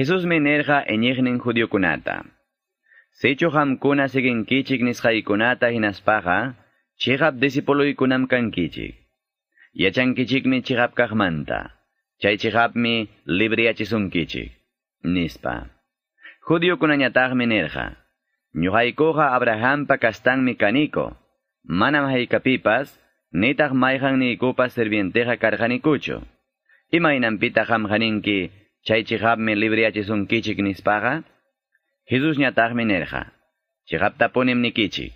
Jesús menerja judio kunata. Secho kuna segen kichik ikunam kan kichik. Yachan kichik mi chihab kajmanta, chay chisun kichik. Nispa. Judiokunañataj Abraham pa pakastang mi kaniko, manam haikapipas, netah ni cupas servienteja pita jam que Chay chihapmi Jesús nispaqa, Jesusñataqmi nirqa. taponem nikichik.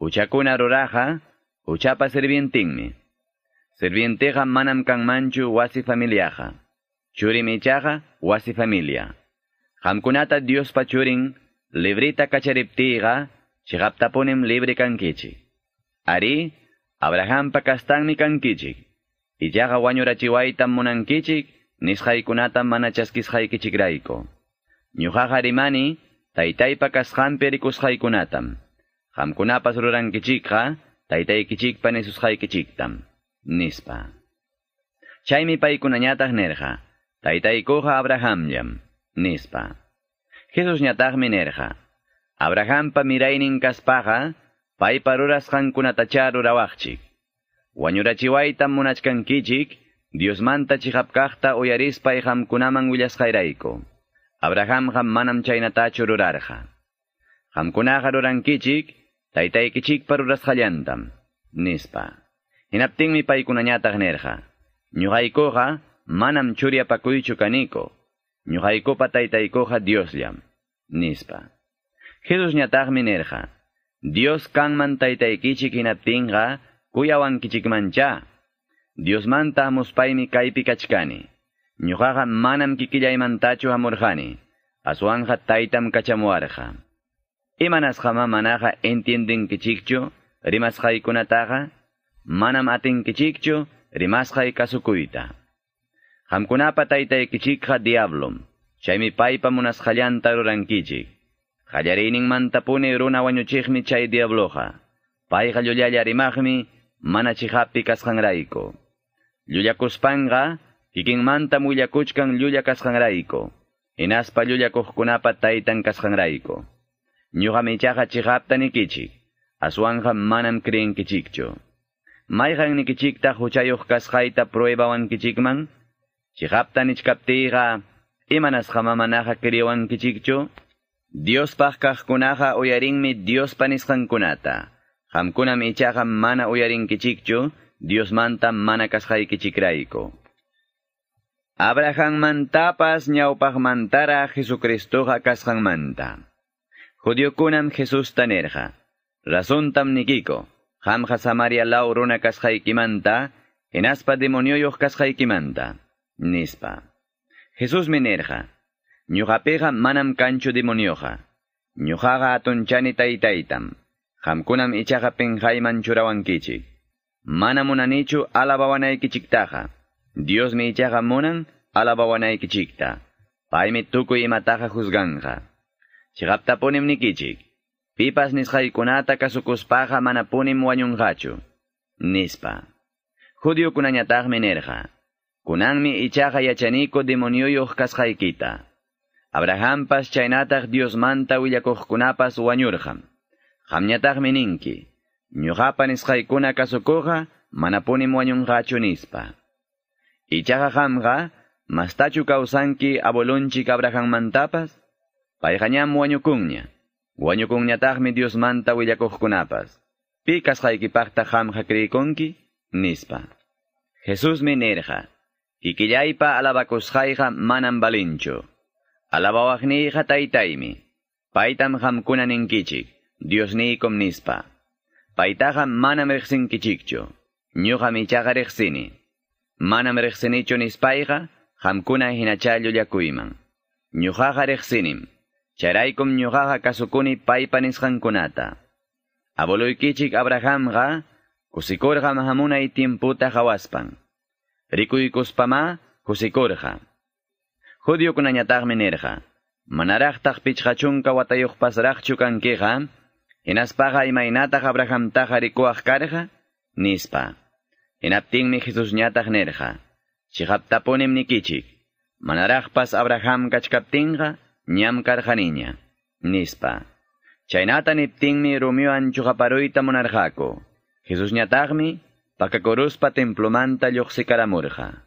Uchakuna ruraja, uchapa Serviente Sirvienteja manam manchu wasi familiaja. chaga wasi familia. Hamkunata Dios pachurin, librita kachariptiga, taponem libre kankichik. Ari, Abraham pakastanmi kankichik. Iyaga wañurachiwaitan munankichik, nisqaykunata mana chaskisqayki chikrayku. Ñuqaqa rimani taytaypa Ruran rikusqaykunatam. Qamkunapas rurankichikqa taytaykichikpa KICHIKTAM Nispa. Chaymi paykunañataq ha ABRAHAM Abrahamllam. Nispa. Jesús ñataqmi ABRAHAM Abrahampa miraynin kaspaqa paypa rurasqankunatacha rurawaqchik. munachkan munachkankichik Dios manta chihap kahta oyarispa iham kunaman jairaiko. Abraham ham manam chaynata chururarja. Ham kunaha roran kichik, taitai kichik paruras jayantam. Nispa. Inapting mi pai kunanyata gnerja. Nyuhaiko ha, manam churia pakuichu kaniko. Nyuhaiko pa taitaiko ha Dios liam. Nispa. Jesus nyatag minerja. Dios kang man taitai kichik inapting ha, kuyawan kichik mancha. Dios Diosmanta paimi kai kachkani. Ñuqaqa manam kikillaymantachu Imanas taitam manaja entienden kichikcho, rimas jai taha, manam kasukuita. Jamkunapa taita Hamkunapa kichikha diablom. Chaymi paypa tarurankichik, rurankichik. mantapune runa wañuchiqmi chay diabloja, Payqa Rimahmi, mana jangraiko. Lluya kuspanga, kikin manta muy yakuchkan lluya kashangraiko, En aspa lluya kuskunapa taitan kaskangraiko. Nyuga mechaja chihapta ni kichik. Asuanja manam kreen kichikcho. Maigan ni kichikta huchayuk kaskaita prueba kichikman. Chihapta ni chkaptiga. Iman ashamamanaja kichikcho. Dios pachkak kunaha oyarinmi Dios panis hankunata. Hamkunam ichaja mana oyarin kichikcho. Dios manta manacas chikraiko. Abraham mantapas ñaupag mantara Jesucristoja kashan manta. kunam Jesús tanerja. Razón nikiko. Hamja Samaria lauruna kashaikimanta. Enaspa demonioyoh kimanta. Nispa. Jesús menerja. Ñujapeja manam kancho demonioja. Nyuhaga atonchani taitaitam. Hamkunam ichaja penjaiman churawankichik mana munanichu Dios mi ichaqa munan alabawanaykichikta. y y mataja juzganja. Chigaptaponim nikichik. Pipas nishaikunata kasukuspaqa manapunim wanyungachu. Nispa. Judiokunañataqmi Minerja. Kunanmi ichaga yachaniko Dios Abrahampas Dios manta meninki ñuqapanis qaykuna kasukuqa manapuni racho nispa. Ichaqa qamqa mastachu kawsanki abuelunchik Mantapas, payqañam wañukunña, dios Diosmanta willakuqkunapas, pikas qaykipaqta qamqa kriykunki nispa. Jesusmi nirqa, kikillaypa alabakusqayqa manam Balincho, alabawaqniyqa taytaymi, paitam qamkuna ninkichik, Diosniikum nispa. paitaga manam rexin kichikcho, ñuha michaga rexini. Manam rexinicho nispaiga, jamkuna hinachayo yakuiman. Ñuhaga rexinim, charaikum ñuhaga kasukuni paipanis jankunata. Aboloy kichik Abraham ga, kusikorga mahamuna itimputa hawaspan. Rikuy kuspama, kusikorga. Judio kunanyatag menerga, manarachtag pichachunka watayuk pasarachukan Ενα σπάγα η μαϊνά τα γαβραχάμ τα γαρικό νίσπα. Ενάπτυγμι πτήν μη χιθουσνιά τα γνέρεχα. Τι γαπ τα πας αβραχάμ κατσκα νιάμ καρχανίνια. Νίσπα. Τι αινά τα νιπτήν μη ρουμίου μοναρχάκο. Χιθουσνιά τα γμή, πακακορούσπα τεμπλωμάν τα